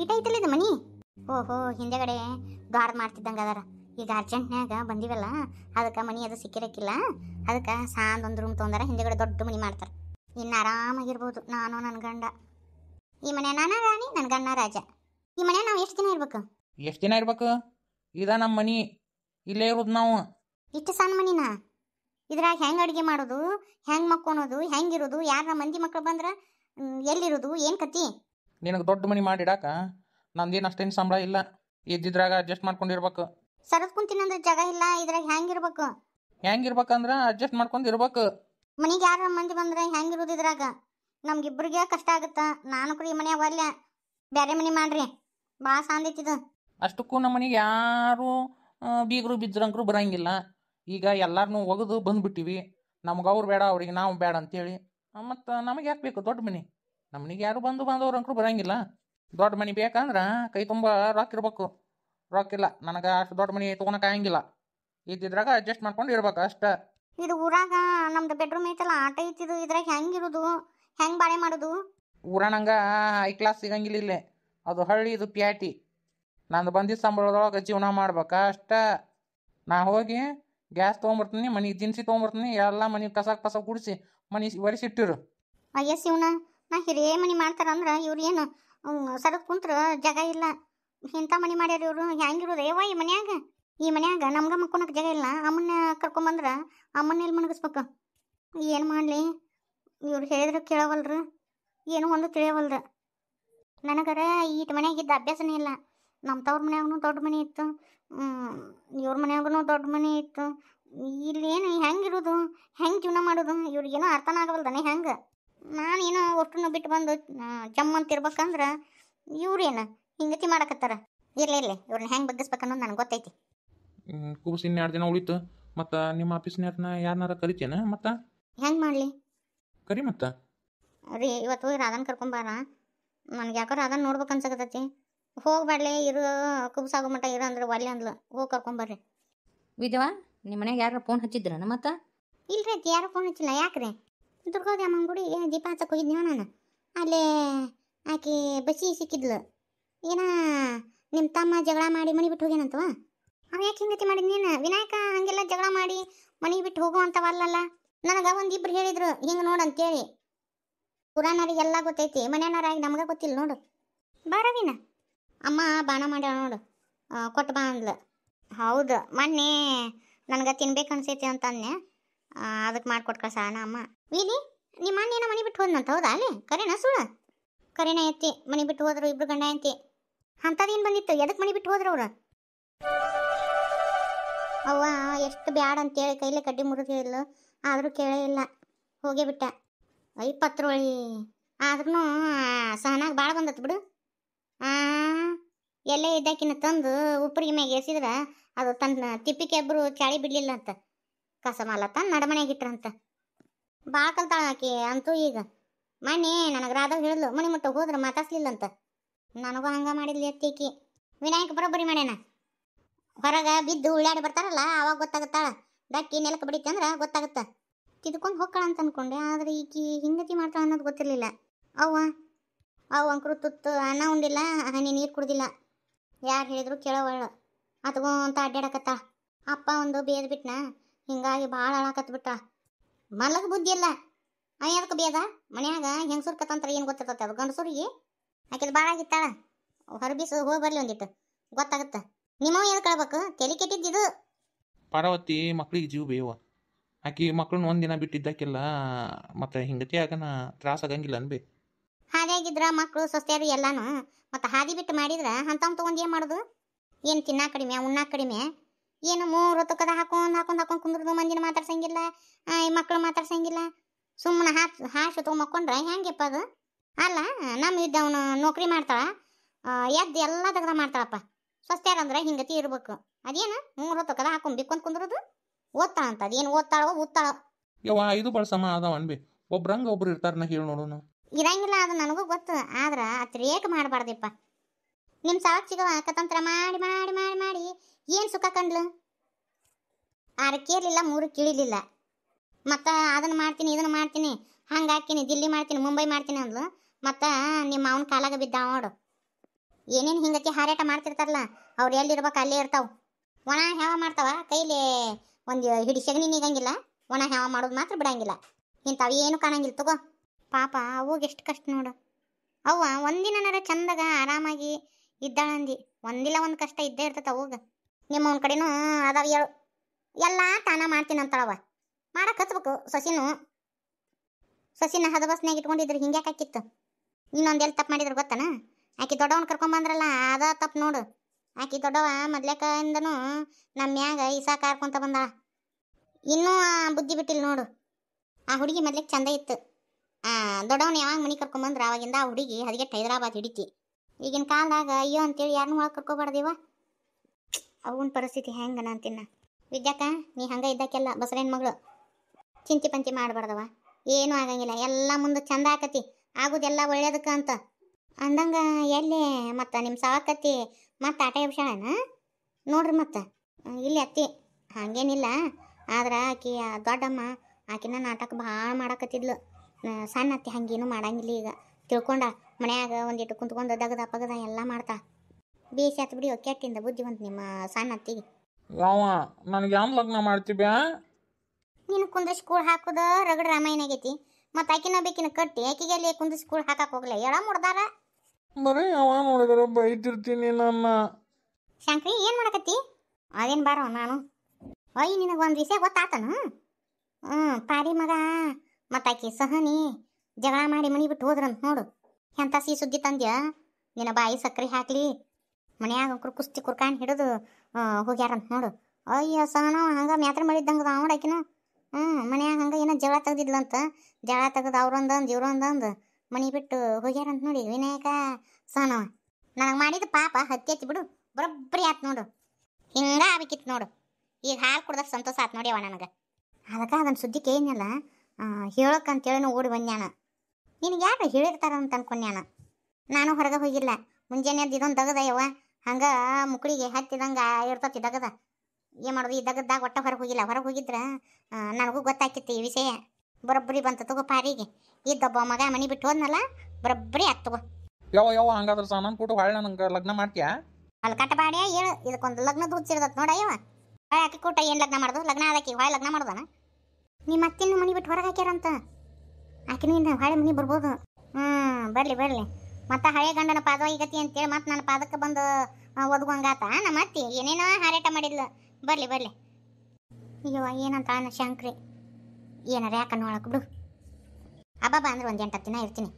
ಈಟ ಐತಲ್ಲ ಇದು ಮನಿ ಓಹೋ ಹಿಂದೆಗಡೆ ಗಾರ್ಡ್ ಮಾಡ್ತಿದ್ದಂಗೆ ಅದಾರ ಈಗ ಅರ್ಜೆಂಟ್ನಾಗ ಬಂದಿವಲ್ಲ ಅದಕ್ಕೆ ಮನಿ ಅದು ಸಿಕ್ಕಿರಕ್ಕಿಲ್ಲ ಅದಕ್ಕೆ ಒಂದು ರೂಮ್ ತೊಗೊಂಡಾರ ಹಿಂದೆಗಡೆ ದೊಡ್ಡ ಮನಿ ಮಾಡ್ತಾರೆ ಇನ್ನು ಆರಾಮಾಗಿರ್ಬೋದು ನಾನು ನನ್ನ ಗಂಡ ಈ ಮನೆ ನಾನ ರಾಣಿ ನನ್ನ ಗಂಡ ರಾಜ ಈ ಮನೆ ನಾವು ಎಷ್ಟು ದಿನ ಇರ್ಬೇಕು ಎಷ್ಟು ದಿನ ಇರ್ಬೇಕು ಇದ ನಮ್ಮ ಮನಿ ಇಲ್ಲೇ ಇರೋದು ನಾವು ಇಷ್ಟು ಸಣ್ಣ ಮನಿನ ಇದ್ರಾಗ ಹೆಂಗೆ ಅಡುಗೆ ಮಾಡೋದು ಹೆಂಗೆ ಮಕ್ಕೊಳೋದು ಹೆಂಗಿರೋದು ಯಾರ ಮಂದಿ ಮಕ್ಕಳು ಬಂದ್ರೆ ಎಲ್ಲಿರೋದು ಏನು ಕತ್ತಿ ನಿನಗೆ ದೊಡ್ಡ ಮನಿ ಮಾಡಿಡಾಕ ನಂದೇನು ಅಷ್ಟೇನು ಸಂಬಳ ಇಲ್ಲ ಇದ್ದಿದ್ರಾಗ ಅಡ್ಜಸ್ಟ್ ಮಾಡ್ಕೊಂಡಿರ್ಬೇಕು ಸರದ್ ಅಂದ್ರೆ ಜಾಗ ಇಲ್ಲ ಇದ್ರಾಗ ಹೆಂಗಿರ್ಬೇಕು ಹೆಂಗಿರ್ಬೇಕಂದ್ರ ಅಡ್ಜಸ್ಟ್ ಮಾಡ್ಕೊಂಡಿರ್ಬೇಕು ಇರ್ಬೇಕು ಯಾರು ಯಾರ ಮಂದಿ ಬಂದ್ರೆ ಹೆಂಗಿರೋದು ಇದ್ರಾಗ ನಮ್ಗಿಬ್ರಿಗೆ ಕಷ್ಟ ಆಗುತ್ತ ನಾನು ಕೂಡ ಈ ಮನ್ಯಾಗ ಒಲ್ಲೆ ಬೇರೆ ಮನೆ ಮಾಡ್ರಿ ಭಾಳ ಸಾಂದೈತಿದು ಅಷ್ಟಕ್ಕೂ ನಮ್ಮ ಮನೆಗೆ ಯಾರು ಬೀಗರು ಬಿದ್ರಂಕರು ಬರಂಗಿಲ್ಲ ಈಗ ಎಲ್ಲಾರನ್ನೂ ಒಗೆದು ಬಂದ್ಬಿಟ್ಟಿವಿ ನಮ್ಗೆ ಅವ್ರು ಬೇಡ ಅವ್ರಿಗೆ ನಾವು ಬೇಡ ಅಂತೇಳಿ ಮತ್ತು ನಮಗೆ ಯಾಕೆ ಬೇಕು ದೊಡ್ಡ ಮನೆ ನಮ್ಮನಿಗೆ ಯಾರು ಬಂದು ಬಾಂಧವ್ರು ಅಂಕರು ಬರಂಗಿಲ್ಲ ದೊಡ್ಡ ಮನೆ ಬೇಕಂದ್ರೆ ಕೈ ತುಂಬ ರಾಕ್ ಇರ್ಬೇಕು ರಾಕ್ ಇಲ್ಲ ನನಗೆ ಅಷ್ಟು ದೊಡ್ಡ ಮನೆ ಆಗಂಗಿಲ್ಲ ಇದ್ದಿದ್ರಾಗ ಅಡ್ಜಸ್ಟ್ ಮಾಡ್ಕೊಂಡು ಇರ್ಬೇಕು ಅಷ್ಟೇ ಇದು ಊರಾಗ ನಮ್ದು ಬೆಡ್ರೂಮ್ ಐತಲ್ಲ ಆಟ ಐತಿದು ಇದ್ರಾಗ ಹೆಂಗಿರುದು ಹೆಂಗ್ ಬಾಳೆ ಮಾಡೋದು ನಂಗ ಐ ಕ್ಲಾಸ್ ಸಿಗಂಗಿಲ್ಲ ಇಲ್ಲಿ ಅದು ಹಳ್ಳಿ ಇದು ಪ್ಯಾಟಿ ನಂದು ಬಂದಿದ್ದ ಸಂಬಳದೊಳಗೆ ಜೀವನ ಮಾಡ್ಬೇಕ ಅಷ್ಟ ನಾ ಹೋಗಿ ಗ್ಯಾಸ್ ತೊಗೊಂಬರ್ತೀನಿ ಮನೆಗೆ ದಿನಸಿ ತೊಗೊಂಬರ್ತೀನಿ ಎಲ್ಲ ಮನೆ ಕಸ ಕಸ ಕುಡಿಸಿ ಮನೆ ಒರೆಸಿಟ್ಟಿರು ಅಯ್ಯ ಶಿವನ ನಾ ಹಿರಿಯ ಮನೆ ಅಂದ್ರೆ ಇವ್ರು ಏನು ಸರದ್ ಕುಂತ್ರ ಜಾಗ ಇಲ್ಲ ಇಂಥ ಮನೆ ಮಾಡ್ಯಾರ ಇವರು ಹೆಂಗಿರೋದು ಏವ ಈ ಮನ್ಯಾಗ ಈ ಮನ್ಯಾಗ ನಮ್ಗ ಮಕ್ಕೊಳಕ್ಕೆ ಜಾಗ ಇಲ್ಲ ಅಮ್ಮನ್ನ ಕರ್ಕೊಂಬಂದ್ರೆ ಅಮ್ಮನ್ನ ಎಲ್ಲಿ ಮಣಗಿಸ್ಬೇಕು ಏನು ಮಾಡಲಿ ಇವ್ರು ಹೇಳಿದ್ರೆ ಕೇಳವಲ್ರು ಏನೂ ಒಂದು ತಿಳಿಯವಲ್ರು ನನಗರ ಈಟ್ ಮನೆಯಾಗಿದ್ದ ಅಭ್ಯಾಸನೇ ಇಲ್ಲ ನಮ್ಮ ತವ್ರ ಮನೆಯಾಗೂ ದೊಡ್ಡ ಮನೆ ಇತ್ತು ಇವ್ರ ಮನೆಯಾಗೂ ದೊಡ್ಡ ಮನೆ ಇತ್ತು ಇಲ್ಲೇನು ಹೆಂಗಿರೋದು ಹೆಂಗೆ ಜೀವನ ಮಾಡೋದು ಇವ್ರಿಗೇನೋ ಅರ್ಥನ ಆಗವಲ್ದನೆ ಹೆಂಗೆ ನಾನೇನು ಒಟ್ಟು ಬಿಟ್ಟು ಬಂದು ಜಮ್ ಇರ್ಬೇಕಂದ್ರೆ ಇವ್ರೇನು ಹಿಂಗತಿ ಮಾಡಕತ್ತಾರ ಇರ್ಲಿ ಇರ್ಲಿ ಇವ್ರನ್ನ ಹೆಂಗೆ ಬಗ್ಗಿಸ್ಬೇಕನ್ನೋದು ನನಗೆ ಗೊತ್ತೈತಿ ಕೂಸ್ ಇನ್ನೆರಡು ಎರಡು ದಿನ ಉಳಿತು ಮತ್ತು ನಿಮ್ಮ ಆಫೀಸ್ನ್ಯಾರನ್ನ ಯಾರನ್ನಾರ ಕರಿತೇನ ಮತ್ತು ಹೆಂಗೆ ಮಾಡಲಿ ಕರಿ ಮತ್ತೆ ರೀ ಇವತ್ತು ಹೋಗಿ ರಾಧನ್ ಕರ್ಕೊಂಬಾರ ನನಗೆ ಯಾಕೋ ರಾಧನ್ ನೋಡ್ಬೇಕು ಅನ್ಸಕತ್ತೈತಿ ಹೋಗ್ಬೇಡಲೆ ಇರು ಕುಬ್ಸಾಗೋ ಮಟ್ಟ ಇರೋ ಅಂದ್ರೆ ಒಳ್ಳೆ ಅಂದ್ಲು ಹೋಗಿ ಕರ್ಕೊಂಬರ್ರಿ ವಿಧವಾ ನಿಮ್ಮ ಮನೆಗೆ ಯಾರು ಫೋನ್ ಹಚ್ಚಿದ್ರನ ಮತ್ತೆ ರೀ ಯಾರು ಫೋನ್ ಹಚ್ಚಿಲ್ಲ ಯಾಕ್ರಿ ಅಮ್ಮನ ಗುಡಿ ದೀಪ ಹಚ್ಚಕ್ಕೆ ಹೋಗಿದ್ನೋ ನಾನು ಅಲ್ಲೇ ಆಕೆ ಬಸಿ ಸಿಕ್ಕಿದ್ಲು ಏನ ನಿಮ್ಮ ತಮ್ಮ ಜಗಳ ಮಾಡಿ ಮನೆ ಬಿಟ್ಟು ಹೋಗ್ಯಾನಂತವ ಅವ ಯಾಕೆ ಹಿಂಗತಿ ಮಾಡಿದ್ ನೀನು ವಿನಾಯಕ ಹಂಗೆಲ್ಲ ಜಗಳ ಮಾಡಿ ಮನೆ ಬಿಟ್ಟು ಹೋಗೋ ಅಂತವಲ್ಲಲ್ಲ ನನಗೆ ಒಂದಿಬ್ರು ಹೇಳಿದ್ರು ಹಿಂಗೆ ಪುರಾಣರಿಗೆ ಎಲ್ಲ ಗೊತ್ತೈತಿ ಮನೆಯವ್ರಾಗಿ ನಮಗೆ ಗೊತ್ತಿಲ್ಲ ನೋಡು ಬಾರವಿನ ಅಮ್ಮ ಬಾಣ ಮಾಡ್ಯಾಳ ನೋಡು ಕೊಟ್ಟು ಬಾ ಅಂದ್ಲು ಹೌದು ಮೊನ್ನೆ ನನಗೆ ತಿನ್ಬೇಕು ಅನ್ಸೈತಿ ಅಂತ ಅದಕ್ಕೆ ಮಾಡ್ಕೊಟ್ಟು ಸಾಣ ಅಮ್ಮ ವೀನಿ ನಿಮ್ಮ ಅಣ್ಣ ಏನೋ ಮನೆ ಬಿಟ್ಟು ಹೋದ್ನಂತ ಹೌದಾ ಅಲ್ಲಿ ಕರೆನ ಸುಳ ಕರೆನ ಎತ್ತಿ ಮನೆ ಬಿಟ್ಟು ಹೋದ್ರು ಇಬ್ರು ಗಂಡ ಐತಿ ಅಂತದೇನ್ ಬಂದಿತ್ತು ಎದಕ್ಕೆ ಮನೆ ಬಿಟ್ಟು ಹೋದ್ರು ಅವ್ರು ಅವ್ವ ಎಷ್ಟು ಬ್ಯಾಡ ಅಂತೇಳಿ ಕೈಲಿ ಕಡ್ಡಿ ಮುರಿದಿಲ್ಲ ಆದರೂ ಕೇಳೇ ಇಲ್ಲ ಹೋಗೇ ಬಿಟ್ಟ ಐಪತ್ರೊಳಿ ಆದ್ರೂ ಸಹನಾಗ ಭಾಳ ಬಂದತ್ ಬಿಡು ಎಲ್ಲ ಇದ್ದಾಕಿನ ತಂದು ಉಪ್ರಿಗೆ ಮ್ಯಾಗ ಎಸಿದ್ರ ಅದು ತನ್ನ ತಿಪ್ಪಿಕೆಬ್ಬರು ಚಾಳಿ ಬಿಡ್ಲಿಲ್ಲ ಅಂತ ಕಸ ಮಾಲತ್ತ ನಡಮನೆಗಿಟ್ರಂತ ಬಾ ಕಲ್ತಾಳ ಅಂತೂ ಈಗ ಮನೆ ನನಗೆ ರಾಧಾಗ್ ಹೇಳಿದ್ಲು ಮನೆ ಮುಟ್ಟ ಹೋದ್ರೆ ಅಂತ ನನಗೂ ಹಂಗೆ ಮಾಡಿದ್ಲಿ ಅತ್ತಿಕಿ ವಿನಾಯಕ ಬರೋಬ್ಬರಿ ಮಾಡ್ಯಾನ ಹೊರಗೆ ಬಿದ್ದು ಉಳ್ಳಾಡಿ ಬರ್ತಾರಲ್ಲ ಅವಾಗ ಗೊತ್ತಾಗತ್ತಾಳ ಡಕ್ಕಿ ನೆಲಕ್ಕೆ ಬಡಿತೆ ಅಂದ್ರೆ ಗೊತ್ತಾಗುತ್ತೆ ತಿದ್ಕೊಂಡು ಹೋಗ್ಕಳ ಅಂತ ಅನ್ಕೊಂಡೆ ಆದ್ರೆ ಈಕಿ ಹಿಂಗತಿ ಮಾಡ್ತಾಳ ಅನ್ನೋದು ಗೊತ್ತಿರಲಿಲ್ಲ ಅವ್ವ ಅವು ಅಂಕರು ತುತ್ತು ಅನ್ನ ಉಂಡಿಲ್ಲ ಹನಿ ನೀರು ಕುಡ್ದಿಲ್ಲ ಯಾರು ಹೇಳಿದ್ರು ಕೇಳೋವಳು ಅತ್ಗೋ ಅಂತ ಅಡ್ಡಾಡಕತ್ತಾಳ ಅಪ್ಪ ಒಂದು ಬೇದ್ ಬಿಟ್ನ ಹಿಂಗಾಗಿ ಭಾಳ ಬಿಟ್ಟ ಮಲಗ ಬುದ್ಧಿ ಇಲ್ಲ ಆ ಯಾವ್ದಕ್ಕೆ ಬೇದ ಮನ್ಯಾಗ ಹೆಂಗಸೂರ್ ಕತಂತ್ರ ಏನು ಗೊತ್ತಿರ್ತತೆ ಅದು ಗಂಡಸೂರಿಗೆ ಆಕಿದ ಭಾಳ ಆಗಿತ್ತಾಳ ಹೊರಬಿಸು ಹೋಗಿ ಬರಲಿ ಒಂದಿಟ್ಟು ಗೊತ್ತಾಗುತ್ತೆ ನಿಮ್ಮವ ಏನು ಕಳ್ಬೇಕು ತಲೆ ಕೆಟ್ಟಿದ್ದಿದು ಪಾರ್ವತಿ ಮಕ್ಳಿಗೆ ಜೀವ ಬೇವ ಆಕಿ ಮಕ್ಳನ್ನ ಒಂದಿನ ಬಿಟ್ಟಿದ್ದಕ್ಕೆಲ್ಲ ಮತ್ತೆ ಹಿಂಗತಿ ಆಗನ ತ್ರಾಸ ಆಗಂಗಿಲ್ಲ ಅನ್ಬಿ ಹಾಗಾಗಿದ್ರ ಮಕ್ಕಳು ಸೊಸೆಯರು ಎಲ್ಲಾನು ಮತ್ತೆ ಹಾದಿ ಬಿಟ್ಟು ಮಾಡಿದ್ರ ಅಂತವ್ ತಗೊಂಡು ಏನು ಮಾಡೋದು ಏನು ತಿನ್ನಾ ಕಡಿಮೆ ಉಣ್ಣಾ ಕಡಿಮೆ ಏನು ಮೂರು ತುಕ್ಕದ ಹಾಕೊಂಡು ಹಾಕೊಂಡು ಹಾಕೊಂಡು ಕುಂದ್ರದು ಮಂದಿನ ಮಾತಾಡ್ಸಂಗಿಲ್ಲ ಮಕ್ಕಳು ಮಾತಾಡ್ಸಂಗಿಲ್ಲ ಸುಮ್ಮನೆ ಹಾಕ್ ಹಾಸು ತೊಗೊಂಬಕ್ಕೊಂಡ್ರೆ ಹೆಂಗೆಪ್ಪ ಅದು ಅಲ್ಲ ನಮ್ಮ ಇದ್ದ ಅವನು ನೌಕರಿ ಮಾಡ್ತಾಳ ಎದ್ದು ಎಲ್ಲ ತೆಗ್ದ ಮಾಡ್ತಾಳಪ್ಪ ಸ್ವಸ್ಥ್ಯಾಗಂದ್ರೆ ಹಿಂಗತಿ ಇರ್ಬೇಕು ಅದೇನು ಮೂರು ಹೊತ್ತು ಕದ ಹಾಕೊಂಡು ಬಿಕ್ಕೊಂಡ್ ಕುಂದ್ರದು ಓದ್ತಾಳ ಅಂತ ಅದೇನು ಓದ್ತಾಳೋ ಓದ್ತಾಳೋ ಯವ್ವ ಇದು ಬಳ ಅದಾವ ಅನ್ಬಿ ಒಬ್ರಂಗ ಒಬ್ರು ಇರ್ತಾರ ಹೇಳಿ ನೋಡೋಣ ಇರಂಗಿಲ್ಲ ಅದು ನನಗೂ ಗೊತ್ತು ಆದ್ರೆ ಅತಿರೇಕ ಮಾಡಬಾರ್ದಪ್ಪ ನಿಮ್ಮ ಸಾಕ್ಷಿಗವ ಕತಂತ್ರ ಮಾಡಿ ಮಾಡಿ ಮಾಡಿ ಮಾಡಿ ಏನು ಸುಖ ಕಂಡ್ಲು ಕೇರ್ಲಿಲ್ಲ ಮೂರು ಕೇಳಿಲಿಲ್ಲ ಮತ್ತು ಅದನ್ನು ಮಾಡ್ತೀನಿ ಇದನ್ನು ಮಾಡ್ತೀನಿ ಹಂಗೆ ಹಾಕ್ತೀನಿ ದಿಲ್ಲಿ ಮಾಡ್ತೀನಿ ಮುಂಬೈ ಮಾಡ್ತೀನಿ ಅಂದ್ಲು ಮತ್ತು ನಿಮ್ಮ ಅವನ ಕಾಲಾಗ ಬಿದ್ದ ನೋಡು ಏನೇನು ಹಿಂಗತಿ ಹಾರಾಟ ಮಾಡ್ತಿರ್ತಾರಲ್ಲ ಅವ್ರು ಎಲ್ಲಿರ್ಬೇಕು ಅಲ್ಲೇ ಇರ್ತಾವೆ ಒಣ ಹೇವ ಮಾಡ್ತಾವ ಕೈಲಿ ಒಂದು ಹಿಡಿ ಸೆಗಣಿ ನೀಗಂಗಿಲ್ಲ ಒಣ ಹೇವ ಮಾಡೋದು ಮಾತ್ರ ಬಿಡಂಗಿಲ್ಲ ಇಂಥವು ಏನು ಕಾಣಂಗಿಲ್ಲ ತಗೋ ಪಾಪ ಅವಾಗ ಎಷ್ಟು ಕಷ್ಟ ನೋಡು ಅವ್ವ ಒಂದಿನ ಚಂದಾಗ ಆರಾಮಾಗಿ ಇದ್ದಾಳಂದಿ ಒಂದಿಲ್ಲ ಒಂದು ಕಷ್ಟ ಇದ್ದೇ ಇರ್ತೈತೆ ಅವಾಗ ನಿಮ್ಮವನ ಕಡೆನೂ ಅದಾವ ಹೇಳು ಎಲ್ಲ ತಾನ ಮಾಡ್ತೀನಿ ಅಂತಳವ ಮಾಡಕ್ಕೆ ಹಚ್ಬೇಕು ಸಸಿನು ಸಸಿನ ಹದಬಸ್ನಾಗ ಇಟ್ಕೊಂಡಿದ್ರು ಹಿಂಗೆ ಹಾಕಿತ್ತು ಇನ್ನೊಂದು ಎಲ್ಲಿ ತಪ್ಪು ಮಾಡಿದ್ರು ಗೊತ್ತಾನ ಆಕೆ ದೊಡ್ಡವನ್ ಕರ್ಕೊಂಬಂದ್ರಲ್ಲ ಅದ ತಪ್ಪು ನೋಡು ಆಕೆ ದೊಡ್ಡವ ಮೊದ್ಲೇಕಿಂದನೂ ನಮ್ಮ ಮ್ಯಾಗ ಇಸಾ ಕಾರ್ಕೊಂತ ಬಂದ ಇನ್ನೂ ಬುದ್ಧಿ ಬಿಟ್ಟಿಲ್ಲ ನೋಡು ಆ ಹುಡುಗಿ ಮೊದ್ಲಿಗೆ ಚಂದ ಇತ್ತು ಆ ದೊಡ್ಡವನ ಯಾವಾಗ ಮನೆ ಬಂದ್ರ ಅವಾಗಿಂದ ಆ ಹುಡುಗಿ ಹದಿಗೆಟ್ಟು ಹೈದರಾಬಾದ್ ಹಿಡಿತಿ ಈಗಿನ ಕಾಲದಾಗ ಅಯ್ಯೋ ಅಂತೇಳಿ ಯಾರನ್ನೂ ಒಳಗೆ ಕರ್ಕೋಬಾರ್ದಿವ ಅವನ ಪರಿಸ್ಥಿತಿ ಹೆಂಗನ ಅಂತಿನ್ನ ವಿದ್ಯಾಕ ನೀ ಹಂಗೆ ಇದ್ದಕ್ಕೆಲ್ಲ ಬಸರೇನ ಮಗಳು ಚಿಂತಿ ಪಂಚಿ ಮಾಡಬಾರ್ದವ ಏನೂ ಆಗಂಗಿಲ್ಲ ಎಲ್ಲ ಮುಂದೆ ಚಂದ ಆಕತಿ ಆಗುದೆಲ್ಲ ಒಳ್ಳೇದಕ್ಕೆ ಅಂತ ಅಂದಂಗೆ ಎಲ್ಲಿ ಮತ್ತೆ ನಿಮ್ಮ ಸಾವಕತ್ತಿ ಮತ್ತೆ ಆಟ ಎಬ್ಸಾಳನ ನೋಡ್ರಿ ಮತ್ತೆ ಇಲ್ಲಿ ಅತ್ತಿ ಹಾಗೇನಿಲ್ಲ ಆದ್ರೆ ಆಕಿ ದೊಡ್ಡಮ್ಮ ಆಕಿನ ನಾಟಕ ಭಾಳ ಮಾಡಕತ್ತಿದ್ಲು ಸಣ್ಣ ಅತ್ತಿ ಹಂಗೇನು ಮಾಡಂಗಿಲ್ಲ ಈಗ ತಿಳ್ಕೊಂಡ ಮನ್ಯಾಗ ಒಂದಿಟ್ಟು ಕುಂತ್ಕೊಂಡು ದಗದ ಪಗದ ಎಲ್ಲ ಮಾಡ್ತಾ ಬೇಸಿ ಆತು ಬಿಡಿ ಕೆಟ್ಟಿಂದ ಬುದ್ಧಿವಂತ ನಿಮ್ಮ ಸಣ್ಣ ಅತ್ತಿಗೆ ಯಾವ ನನಗೆ ಯಾವ ಲಗ್ನ ಮಾಡ್ತೀವಿ ನೀನು ಕುಂದ್ರಿಸಿ ಕೂಳ್ ಹಾಕೋದು ರಗಡ ರಾಮಾಯಣ ಆಗೈತಿ ಮತ್ತೆ ಆಕಿನ ಬೇಕಿನ ಕಟ್ಟಿ ಆಕಿಗೆ ಅಲ್ಲಿ ಕುಂದ್ರಿಸಿ ಕೂಳ್ ಹಾಕಕ್ಕೆ ಹೋಗ್ಲ ಎಳ ಮುಡ್ದಾರ ಬರೀ ಯಾವ ನೋಡಿದ್ರೆ ಬೈತಿರ್ತೀನಿ ನನ್ನ ಶಂಕ್ರಿ ಏನು ಮಾಡಕತ್ತಿ ಅದೇನು ಬಾರ ನಾನು ಅಯ್ಯ ನಿನಗೆ ಒಂದು ವಿಷಯ ಗೊತ್ತಾತನ ಹ್ಞೂ ಪಾರಿ ಮಗ ಮತ್ತು ಆಕಿ ಸಹನಿ ಜಗಳ ಮಾಡಿ ಮನಿ ಬಿಟ್ಟು ಹೋದ್ರಂತ ನೋಡು ಎಂಥ ಸಿ ಸುದ್ದಿ ತಂದ್ಯ ನಿನ್ನ ಬಾಯಿ ಸಕ್ಕರೆ ಹಾಕ್ಲಿ ಮನ್ಯಾಗ ಕುಸ್ತಿ ಕುರ್ಕಾನ್ ಹಿಡಿದು ಹೋಗ್ಯಾರಂತ ನೋಡು ಅಯ್ಯೋ ಸಹನ ಹಂಗೆ ಮ್ಯಾತ್ರ ಮಾಡಿದ್ದಂಗೆ ಅವಡಾಕಿನ ಹ್ಞೂ ಮನ್ಯಾಗ ಹಂಗೆ ಏನೋ ಜಗಳ ತೆಗ್ದಿದ್ಲಂತ ಜಗಳ ತೆಗ್ದು ಅವ್ರೊಂದಂದು ಇವ್ರೊಂದಂದು ಮನೆ ಬಿಟ್ಟು ಹೋಗ್ಯಾರಂತ ನೋಡಿ ವಿನಾಯಕ ಸಹನವ ನನಗೆ ಮಾಡಿದ ಪಾಪ ಹತ್ತಿ ಬಿಡು ಬರಬರಿ ಆತು ನೋಡು ಹಿಂಗೆ ಆಗ್ಬೇಕಿತ್ತು ನೋಡು ಈಗ ಹಾಲು ಕುಡ್ದಾಗ ಸಂತೋಷ ಆತು ನೋಡ್ಯವ ನನಗೆ ಅದಕ್ಕೆ ಅದನ್ನ ಸುದ್ದಿ ಕೇಳಿನಲ್ಲ ಹೇಳೋಕ್ಕಂತೇಳಿನೂ ಓಡಿ ಬಂದ್ಯಾನ ನಿನಗೆ ಯಾರು ಹೇಳಿರ್ತಾರಂತ ಅನ್ಕೊಂಡ್ಯಾನ ನಾನು ಹೊರಗೆ ಹೋಗಿಲ್ಲ ಮುಂಜಾನೆ ಇದೊಂದು ತೆಗದಯ್ಯವ ಹಂಗೆ ಮುಕ್ಳಿಗೆ ಹತ್ತಿದಂಗೆ ಇರ್ತತಿ ದಗದ ಏನು ಮಾಡೋದು ಈ ದಗದ್ದಾಗ ಒಟ್ಟ ಹೊರಗೆ ಹೋಗಿಲ್ಲ ಹೊರಗೆ ಹೋಗಿದ್ರೆ ನನಗೂ ಗೊತ್ತಾಕಿತ್ತು ಈ ವಿಷಯ ಬರೋಬ್ಬರಿ ಬಂತು ತಗೋ ಪಾರಿಗೆ ಇದ್ದೊಬ್ಬ ಮಗ ಮನೆ ಬಿಟ್ಟು ಹೋದ್ನಲ್ಲ ಬರೋಬ್ಬರಿ ಆತ್ ತಗೋ ಯಾವ ಯಾವ ಹಂಗಾದ್ರೆ ಸಾಮಾನು ಕೂಟ ಹೊಳೆ ನನಗೆ ಲಗ್ನ ಮಾಡ್ತೀಯಾ ಅಲ್ಲಿ ಕಟ್ಟಬಾಡ್ಯ ಏನು ಇದಕ್ಕೊಂದು ಲಗ್ನ ಹುಚ್ಚಿರ್ತದೆ ನೋಡ ಇವ ಹೊಳೆ ಹಾಕಿ ಕೂಟ ಏನು ಲಗ್ನ ಮಾಡೋದು ಲಗ್ನ ಆದಕ್ಕೆ ಹೊಳೆ ಲಗ್ನ ಮಾಡೋದನ ನಿಮ್ಮ ಅತ್ತಿನ ಮನೆ ಬಿಟ್ಟು ಹೊರಗೆ ಹಾಕ್ಯಾರಂತ ಆಕಿನಿಂದ ಹೊಳೆ ಮನೆ ಬರ್ಬೋದು ಹ್ಞೂ ಬರಲಿ ಬರಲಿ ಮತ್ತೆ ಹಳೆ ಗಂಡನ ಪಾದವಾಗಿ ಗತಿ ಅಂತೇಳಿ ಮತ್ತೆ ನನ್ನ ಪಾದಕ್ಕೆ ಬಂದು ಒದ್ಗಂಗಾತ ನಮ್ಮ ಅತ್ತಿ ಏನೇನೋ ಹಾರಾಟ ಮಾಡಿದ್ಲು ಬರಲಿ ಬರಲಿ ಅಯ್ಯೋ ಏನಂತ ಅನ್ನ ಶಂಕ್ರಿ ಏನಾರ ಯಾಕೆ ನೋಡಕ್ ಬಿಡು ಅಬ್ಬಬ್ಬ ಅಂದ್ರೆ ಒಂದು ಎಂಟತ್ತು ದಿನ ಇರ್ತೀನಿ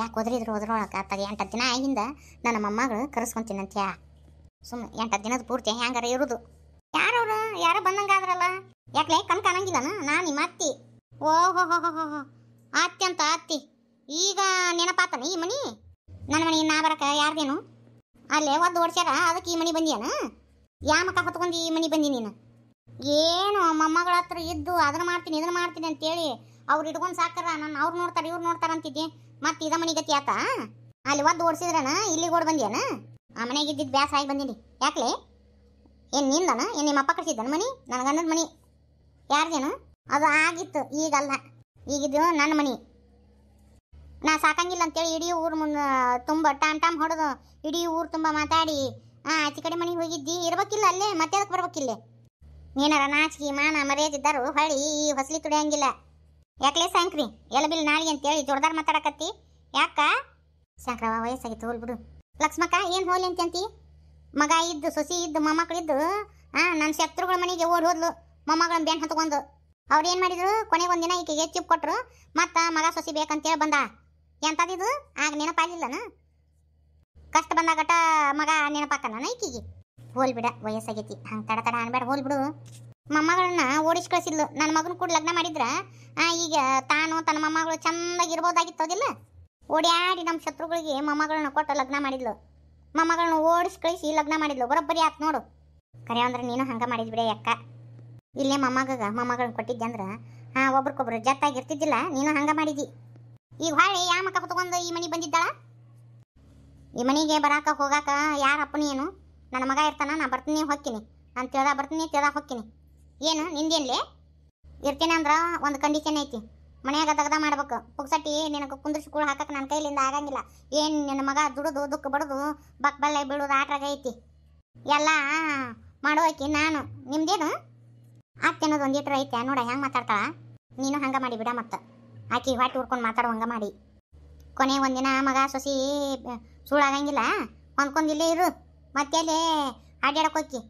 ಯಾಕೆ ಒದ್ರಿದ್ರು ಒದ್ರೊಳಗೆ ಆತಾಗ ಎಂಟತ್ತು ದಿನ ಆಗಿಂದ ನನ್ನ ಮೊಮ್ಮಗಳು ಕರೆಸ್ಕೊತೀನಂತ್ಯಾ ಸುಮ್ಮನೆ ಎಂಟತ್ತು ದಿನದ ಪೂರ್ತಿ ಹ್ಯಾಂಗಾರ ಇರೋದು ಯಾರವ್ರು ಯಾರೋ ಬಂದಂಗಾದ್ರಲ್ಲ ಯಾಕೆ ಕಣ್ ಕಾಣಂಗಿಲ್ಲ ನಾನು ನಿಮ್ಮ ಅತ್ತಿ ಓಹೋ ಹೋ ಹೋ ಹೋ ಹೋ ಅತ್ತಿ ಅಂತ ಅತ್ತಿ ಈಗ ನೆನಪಾತನ ಈ ಮನಿ ನನ್ನ ಮನಿ ನಾ ಬರಕ ಯಾರ್ದೇನು ಅಲ್ಲೇ ಒದ್ದು ಓಡಿಸ್ಯಾರ ಅದಕ್ಕೆ ಈ ಮನೆ ಬಂದಿಯನ ಯಾ ಮಕ್ಕ ಹೊತ್ಕೊಂಡು ಈ ಮನೆ ಬಂದಿ ನೀನು ಏನು ಮೊಮ್ಮಗಳ ಹತ್ರ ಇದ್ದು ಅದನ್ನ ಮಾಡ್ತೀನಿ ಇದನ್ನ ಮಾಡ್ತೀನಿ ಅಂತೇಳಿ ಅವ್ರು ಇಟ್ಕೊಂಡು ಸಾಕಾರ ನನ್ನ ಅವ್ರು ನೋಡ್ತಾರೆ ಇವ್ರು ನೋಡ್ತಾರೆ ಅಂತಿದ್ದೆ ಮತ್ತೆ ಇದ ಮನೆ ಗತಿ ಆತ ಅಲ್ಲಿ ಒದ್ದು ಓಡಿಸಿದ್ರಣ ಇಲ್ಲಿಗೆ ಓಡ್ ಬಂದಿಯನ ಆ ಮನೆಗೆ ಇದ್ದಿದ್ದು ಬ್ಯಾಸ ಆಗಿ ಬಂದಿನಿ ಯಾಕೆ ಏನು ನಿಂದನ ಏನು ನಿಮ್ಮ ಅಪ್ಪ ಕಳಿಸಿದ್ದಾನ ಮನೆ ನನ್ನ ಗಂಡನ ಮನೆ ಯಾರ್ದೇನು ಅದು ಆಗಿತ್ತು ಈಗಲ್ಲ ಈಗಿದ್ದು ನನ್ನ ಮನೆ ನಾ ಸಾಕಂಗಿಲ್ಲ ಅಂತೇಳಿ ಇಡೀ ಊರು ಮುನ್ನ ತುಂಬ ಟಾಮ್ ಟಾಮ್ ಹೊಡೆದು ಇಡೀ ಊರು ತುಂಬ ಮಾತಾಡಿ ಹಾಂ ಆಚೆ ಕಡೆ ಮನೆಗೆ ಹೋಗಿದ್ದಿ ಇರ್ಬೇಕಿಲ್ಲ ಅಲ್ಲೇ ಮತ್ತೆ ಅದಕ್ಕೆ ಬರ್ಬೇಕಿಲ್ಲೇ ನೀನಾರ ನಾಚಿಕೆ ಮಾನ ಮರ್ಯಾದಿದ್ದಾರು ಹೊಳಿ ಈ ಹೊಸಲಿ ತುಡಿಯಂಗಿಲ್ಲ ಯಾಕಲೇ ಸಾಂಕ್ರಿ ಎಲ್ಲ ಬಿಲ್ ನಾಳೆ ಅಂತೇಳಿ ಜೋರ್ದಾರ್ ಮಾತಾಡಕತ್ತಿ ಯಾಕ ಸಾಂಕ್ರವ ವಯಸ್ಸಾಗಿ ಹೋಲ್ ಬಿಡು ಲಕ್ಷ್ಮಕ್ಕ ಏನು ಹೋಲಿ ಅಂತಂತಿ ಮಗ ಇದ್ದು ಸೊಸಿ ಇದ್ದು ಮೊಮ್ಮಕ್ಕಳಿದ್ದು ಹಾಂ ನನ್ನ ಶತ್ರುಗಳ ಮನೆಗೆ ಓಡಿ ಹೋದ್ಲು ಮೊಮ್ಮಗಳನ್ನ ಬೆಣ್ಣ ಹತ್ಕೊಂಡು ಅವ್ರು ಏನು ಮಾಡಿದ್ರು ಕೊನೆಗೊಂದಿನ ಈಕೆಗೆ ಚಿಪ್ ಕೊಟ್ಟರು ಮತ್ತು ಮಗ ಸೊಸಿ ಬೇಕಂತೇಳಿ ಬಂದ ಎಂಥದಿದು ಆಗ ನೆನಪಾಗಿಲ್ಲನ ಕಷ್ಟ ಬಂದಾಗಟ ಮಗ ನೆನಪಾಕನ ಈಕಿಗೆ ಹೋಲ್ ಬಿಡ ವಯಸ್ಸಾಗೈತಿ ಹಂಗೆ ತಡ ತಡ ಅನ್ಬೇಡ ಹೋಲ್ ಬಿಡು ಮೊಮ್ಮಗಳನ್ನ ಓಡಿಸಿ ಕಳಿಸಿದ್ಲು ನನ್ನ ಮಗನ ಕೂಡ ಲಗ್ನ ಮಾಡಿದ್ರ ಈಗ ತಾನು ತನ್ನ ಮೊಮ್ಮಗಳು ಚೆಂದಾಗಿ ಇರ್ಬೋದಾಗಿತ್ತೋದಿಲ್ಲ ಓಡ್ಯಾಡಿ ನಮ್ಮ ಶತ್ರುಗಳಿಗೆ ಮೊಮ್ಮಗಳನ್ನ ಕೊಟ್ಟು ಲಗ್ನ ಮಾಡಿದ್ಲು ಮೊಮ್ಮಗಳನ್ನ ಓಡಿಸಿ ಕಳಿಸಿ ಲಗ್ನ ಮಾಡಿದ್ಲು ಬರೋಬ್ಬರಿ ಆತ್ ನೋಡು ಕರೆ ಅಂದ್ರೆ ನೀನು ಹಂಗ ಮಾಡಿದ್ ಬಿಡ ಅಕ್ಕ ಇಲ್ಲೇ ಮೊಮ್ಮಗ ಮೊಮ್ಮಗಳನ್ನ ಕೊಟ್ಟಿದ್ದೆ ಅಂದ್ರೆ ಹಾಂ ಒಬ್ರಿಗೊಬ್ರು ಜತ್ತಾಗಿರ್ತಿದ್ದಿಲ್ಲ ನೀನು ಹಂಗ ಮಾಡಿದಿ ಈ ಹೊಳ್ಳಿ ಯಾವ ಮಕ್ಕ ಹೊತ್ಕೊಂಡು ಈ ಮನೆಗೆ ಬಂದಿದ್ದಾಳ ಈ ಮನೆಗೆ ಬರಾಕ ಹೋಗಾಕ ಯಾರ ಅಪ್ಪನ ಏನು ನನ್ನ ಮಗ ಇರ್ತಾನ ನಾ ಬರ್ತೀನಿ ಹೋಗ್ತೀನಿ ನಾನು ತಿಳ್ದ ಬರ್ತೀನಿ ತಿಳ್ದ ಹೋಗ್ತೀನಿ ಏನು ನಿಂದೇನ್ಲೇ ಇರ್ತೀನಿ ಅಂದ್ರೆ ಒಂದು ಕಂಡೀಷನ್ ಐತಿ ಮನೆಯಾಗ ತಗದ ಮಾಡ್ಬೇಕು ಪುಕ್ಸಟ್ಟಿ ನಿನಗೆ ಕುಂದ್ರಿಸಿ ಕೂಡ ಹಾಕಕ್ಕೆ ನನ್ನ ಕೈಲಿಂದ ಆಗಂಗಿಲ್ಲ ಏನು ನಿನ್ನ ಮಗ ದುಡಿದು ದುಃಖ ಬಡದು ಬಕ್ ಬಲ್ಲೆ ಬೀಳೋದು ಆಟ್ರಾಗ ಐತಿ ಎಲ್ಲ ಮಾಡೋಕಿ ನಾನು ನಿಮ್ದೇನು ಆಗ್ತೇನೋದು ಒಂದಿಟ್ರ ಐತೆ ನೋಡ ಹೆಂಗೆ ಮಾತಾಡ್ತಾಳ ನೀನು ಹಂಗೆ ಬಿಡ ಮತ್ತೆ ಆಕಿ ಹೊಟ್ಟೆ ಉರ್ಕೊಂಡು ಮಾತಾಡುವಂಗ ಮಾಡಿ ಕೊನೆ ಒಂದಿನ ಮಗ ಸೊಸಿ ಸುಳ್ಳಾಗಂಗಿಲ್ಲ ಹೊಂದ್ಕೊಂದಿಲ್ಲ ಇರು ಮತ್ತೆ ಅಲ್ಲಿ ಅಡ್ಡಾಡಕ್ಕೆ ಹೋಗಿ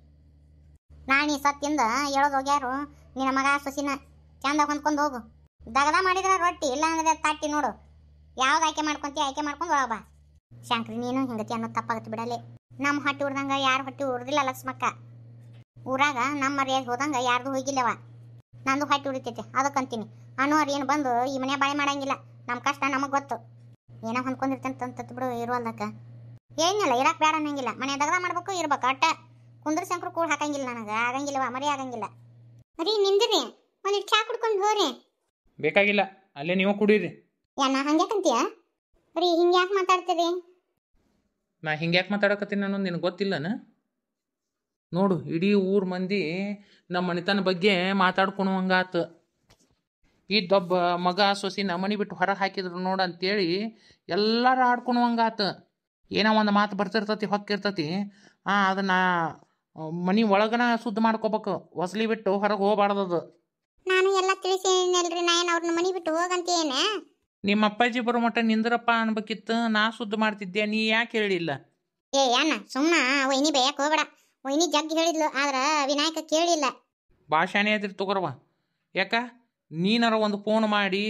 ನಾಣಿ ಸತ್ತಿಂದ ಹೇಳೋದು ಹೋಗ್ಯಾರು ನಿನ್ನ ಮಗ ಸೊಸಿನ ಚಂದ ಹೊಂದ್ಕೊಂಡು ಹೋಗು ದಗದ ಮಾಡಿದ್ರೆ ರೊಟ್ಟಿ ಇಲ್ಲ ಅಂದ್ರೆ ತಟ್ಟಿ ನೋಡು ಯಾವ್ದು ಆಯ್ಕೆ ಮಾಡ್ಕೊಂತಿ ಆಯ್ಕೆ ಮಾಡ್ಕೊಂಡು ಒಳಗೆ ಬಾ ಶಂಕ್ರಿ ನೀನು ಹೆಂಗತಿ ಅನ್ನೋದು ತಪ್ಪಾಗತ್ತೆ ಬಿಡಲೆ ನಮ್ಮ ಹೊಟ್ಟೆ ಉಡ್ದಂಗೆ ಯಾರು ಹೊಟ್ಟೆ ಹುಡ್ದಿಲ್ಲ ಲಕ್ಷ್ಮಕ್ಕ ಊರಾಗ ನಮ್ಮ ಮರ್ಯಾದೆ ಹೋದಂಗೆ ಯಾರ್ದು ಹೋಗಿಲ್ಲವ ನಂದು ಹೊಟ್ಟೆ ಉಡಿತೈತೆ ಅದಕ್ಕಂತೀನಿ ಅನ್ನೋರು ಏನು ಬಂದು ಈ ಮನೆ ಬಾಳೆ ಮಾಡಂಗಿಲ್ಲ ನಮ್ಮ ಕಷ್ಟ ನಮಗೆ ಗೊತ್ತು ಏನೋ ಹೊಂದ್ಕೊಂಡಿರ್ತಂತ ಬಿಡು ಏನಿಲ್ಲ ಇರಕ್ಕೆ ಬೇಡ ಅನ್ನಂಗಿಲ್ಲ ಮನೆ ದಗದ ಮಾಡ್ಬೇಕು ಇರ್ಬೇಕು ಅಟ್ಟ ಕುಂದ್ರ ಕೂಡ ಹಾಕಂಗಿಲ್ಲ ನನಗೆ ಆಗಂಗಿಲ್ವಾ ಮರಿ ಆಗಂಗಿಲ್ಲ ಅರಿ ನಿಂದ್ರಿ ಒಂದಿಟ್ಟು ಚಾ ಕುಡ್ಕೊಂಡು ಹೋರಿ ಬೇಕಾಗಿಲ್ಲ ಅಲ್ಲೇ ನೀವು ಕುಡೀರಿ ಏನ ಹಂಗೆ ಅಂತೀಯ ಅರಿ ಹಿಂಗೆ ಯಾಕೆ ಮಾತಾಡ್ತೀರಿ ನಾ ಹಿಂಗೆ ಯಾಕೆ ಮಾತಾಡಕತ್ತೀನಿ ಅನ್ನೋದು ನಿನಗೆ ಗೊತ್ತಿಲ್ಲನ ನೋಡು ಇಡೀ ಊರ್ ಮಂದಿ ನಮ್ಮ ಮನೆತನ ಬಗ್ಗೆ ಮಾತಾಡ್ಕೊಳುವಂಗಾತು ಈ ದೊಬ್ಬ ಮಗ ಸೊಸಿನ ನಮನಿ ಬಿಟ್ಟು ಹೊರಗೆ ಹಾಕಿದ್ರು ನೋಡು ಅಂತೇಳಿ ಎಲ್ಲರೂ ಆಡ್ಕೊಳುವಂಗಾತು ಏನೋ ಒಂದು ಮಾತು ಬರ್ತಿರ್ತತಿ ಹೊಕ್ಕಿರ್ತತಿ ಆ ಅದನ್ನ ಮನಿ ಒಳಗನ ಸುದ್ದ ಮಾಡ್ಕೋಬೇಕು ಹೊಸಲಿ ಬಿಟ್ಟು ಹೊರಗೆ ಹೋಗಬಾರ್ದದು ನಾನು ಎಲ್ಲ ತಿಳಿಸಿ ಮನಿ ಬಿಟ್ಟು ಹೋಗಂತೇನೆ ನಿಮ್ಮ ಅಪ್ಪಾಜಿ ಬರೋ ಮಟ್ಟ ನಿಂದ್ರಪ್ಪ ಅನ್ಬೇಕಿತ್ತು ನಾ ಶುದ್ಧ ಮಾಡ್ತಿದ್ದೆ ನೀ ಯಾಕೆ ಹೇಳಿಲ್ಲ ಏ ಅಣ್ಣ ಸುಮ್ಮನೆ ವೈನಿ ವೈನಿ ಹೇಳಿದ್ಲು ಆದ್ರೆ ವಿನಾಯಕ ಕೇಳಿಲ್ಲ ಭಾಷಾನೇ ಅದ್ರಿ ತಗೋರವ ಯಾಕ ನೀನಾರ ಒಂದು ಫೋನ್ ಮಾಡಿ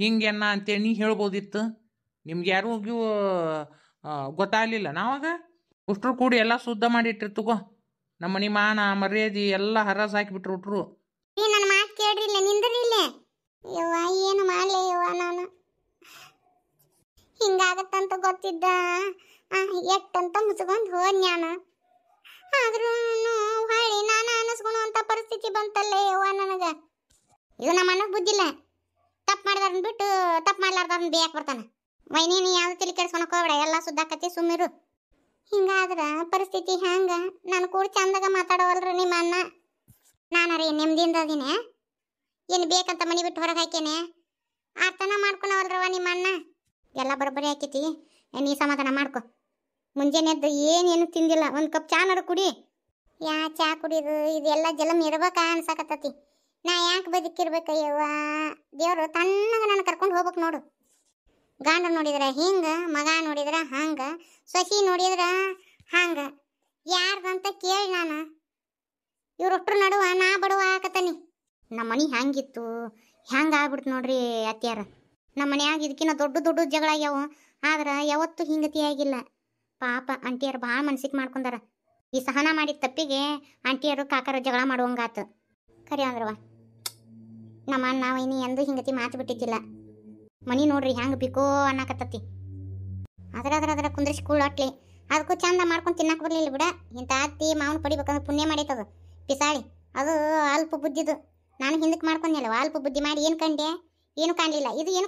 ಹಿಂಗೆನ್ನ ಅಂತೇಳಿ ನೀ ಹೇಳ್ಬೋದಿತ್ತು ನಿಮ್ಗೆ ಯಾರಿಗೂ ಗೊತ್ತಾಗಲಿಲ್ಲ ನಾವಾಗ ಉಷ್ಟ್ರು ಕೂಡಿ ಎಲ್ಲ ಶುದ್ಧ ಮಾಡಿ ತಗೋ ನಮ್ಮ ಮನೆ ಮಾನ ಮರ್ಯಾದಿ ಎಲ್ಲ ಹರಾಸ್ ಹಾಕಿಬಿಟ್ರು ಉಟ್ರು ನೀ ನನ್ನ ಯವ್ವ ಏನು ಮಾಡಲಿ ಯವ್ವ ನಾನು ಹಿಂಗಾಗತ್ತಂತ ಗೊತ್ತಿದ್ದ ಅಂತ ಮುಚ್ಕೊಂಡು ಹೋದ್ ನಾನು ಆದ್ರೂ ಹೊಳ್ಳಿ ನಾನು ಅನಿಸ್ಕೊಳ್ಳುವಂತ ಪರಿಸ್ಥಿತಿ ಬಂತಲ್ಲ ಯವ್ವ ನನಗೆ ಇದು ನಮ್ಮ ಅಣ್ಣಗೆ ಬುದ್ಧಿಲ್ಲ ತಪ್ಪು ಮಾಡಿದಾರನ್ ಬಿಟ್ಟು ತಪ್ಪು ಮಾಡ್ಲಾರ್ದವ್ರನ್ನ ಬೇಯಕ್ ಬರ್ತಾನೆ ವೈ ನೀನು ಯಾವ್ದು ತಿಳಿ ಕೆಡ್ಸ್ಕೊಳಕ್ ಹೋಗ್ಬೇಡ ಎಲ್ಲ ಸುದ್ದಾಕತಿ ಸುಮ್ಮಿರು ಹಿಂಗಾದ್ರೆ ಪರಿಸ್ಥಿತಿ ಹ್ಯಾಂಗ ನಾನು ಕೂಡ ಚಂದಾಗ ಮಾತಾಡವಲ್ರಿ ನಿಮ್ಮ ಅಣ್ಣ ನಾನು ಅರೇ ನೆಮ್ಮದಿಯಿಂದ ಅದೀನಿ ಏನು ಬೇಕಂತ ಮನೆ ಬಿಟ್ಟು ಹೊರಗೆ ಹಾಕೇನೆ ಆತನ ಮಾಡ್ಕೊಳವಲ್ರವ ನಿಮ್ಮ ಅಣ್ಣ ಎಲ್ಲ ಬರೋಬ್ಬರಿ ಹಾಕೈತಿ ನೀ ಸಮಾಧಾನ ಮಾಡ್ಕೊ ಮುಂಜಾನೆ ಎದ್ದು ಏನೇನು ತಿಂದಿಲ್ಲ ಒಂದು ಕಪ್ ಚಹಾನಾರು ಕುಡಿ ಯಾ ಚಾ ಕುಡಿದು ಇದೆಲ್ಲ ಜಲಮ್ ಇರ್ಬೇಕಾ ಅನ್ಸಕತ್ತತಿ ನಾ ಯಾಕೆ ಬದುಕಿರ್ಬೇಕಯ್ಯವ್ವ ದೇವರು ತಣ್ಣಗೆ ನಾನು ಕರ್ಕೊಂಡು ಹೋಗ್ಬೇಕು ನೋಡು ಗಾಂಡ್ರ ನೋಡಿದ್ರೆ ಹಿಂಗೆ ಮಗ ನೋಡಿದ್ರೆ ಹಂಗೆ ಸೊಸಿ ನೋಡಿದ್ರೆ ಹಂಗೆ ಯಾರ್ದಂತ ಕೇಳಿ ನಾನು ಇವ್ರೊಟ್ರ ನಡುವ ನಾ ಬಡವ ಹಾಕತಾನಿ ನಮ್ಮ ಮನೆ ಹೆಂಗಿತ್ತು ಹೆಂಗೆ ಆಗ್ಬಿಡ್ತು ನೋಡ್ರಿ ಅತ್ಯಾರ ನಮ್ಮ ಮನ್ಯಾಗ ಇದಕ್ಕಿಂತ ದೊಡ್ಡ ದೊಡ್ಡ ಜಗಳ ಆಗ್ಯಾವ ಆದ್ರೆ ಯಾವತ್ತು ಹಿಂಗತಿ ಆಗಿಲ್ಲ ಪಾಪ ಅಂಟಿಯರು ಭಾಳ ಮನ್ಸಿಗೆ ಮಾಡ್ಕೊಂಡಾರ ಈ ಸಹನ ಮಾಡಿದ ತಪ್ಪಿಗೆ ಆಂಟಿಯರು ಕಾಕರ ಜಗಳ ಮಾಡುವಂಗಾತು ಕರಿ ಅಂದ್ರವ ನಮ್ಮ ಅಣ್ಣ ಎಂದೂ ಎಂದೂ ಹಿಂಗತಿ ಮಾತು ಬಿಟ್ಟಿದ್ದಿಲ್ಲ ಮನಿ ನೋಡ್ರಿ ಹೆಂಗೆ ಬಿಕೋ ಅನ್ನಕತ್ತತಿ ಅದ್ರ ಅದ್ರ ಅದ್ರ ಕುಂದ್ರಿಸಿ ಕೂಳಟ್ಲಿ ಅದಕ್ಕೂ ಚಂದ ಮಾಡ್ಕೊಂಡು ತಿನ್ನಕ್ಕೆ ಬರಲಿಲ್ಲ ಬಿಡ ಇಂಥ ಅತ್ತಿ ಮಾವನ ಪಡಿಬೇಕಂದ್ರೆ ಪುಣ್ಯ ಮಾಡೈತದು ಪಿಸಾಳಿ ಅದು ಅಲ್ಪ ಬುದ್ಧಿದು ನಾನು ಹಿಂದಕ್ಕೆ ಮಾಡ್ಕೊಂಡಿಲ್ಲ ಅಲ್ಪ ಬುದ್ಧಿ ಮಾಡಿ ಏನು ಕಂಡೆ ಏನು ಕಾಣಲಿಲ್ಲ ಇದು ಏನು